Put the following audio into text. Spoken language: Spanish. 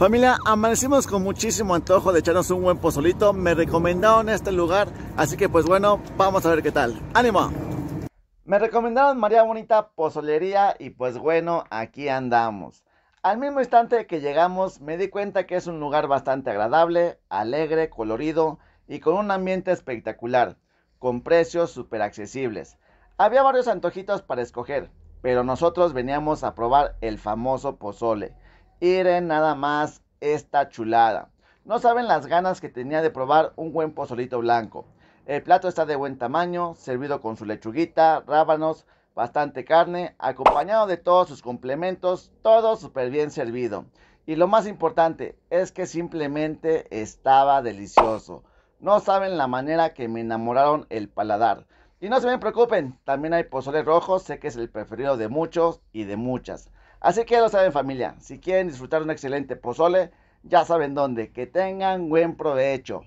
Familia, amanecimos con muchísimo antojo de echarnos un buen pozolito. Me recomendaron este lugar, así que pues bueno, vamos a ver qué tal. ¡Ánimo! Me recomendaron María Bonita Pozolería y pues bueno, aquí andamos. Al mismo instante que llegamos, me di cuenta que es un lugar bastante agradable, alegre, colorido y con un ambiente espectacular, con precios súper accesibles. Había varios antojitos para escoger, pero nosotros veníamos a probar el famoso pozole Miren nada más esta chulada. No saben las ganas que tenía de probar un buen pozolito blanco. El plato está de buen tamaño, servido con su lechuguita, rábanos, bastante carne, acompañado de todos sus complementos, todo súper bien servido. Y lo más importante es que simplemente estaba delicioso. No saben la manera que me enamoraron el paladar. Y no se me preocupen, también hay pozoles rojos, sé que es el preferido de muchos y de muchas. Así que lo saben familia, si quieren disfrutar un excelente pozole, ya saben dónde. Que tengan buen provecho.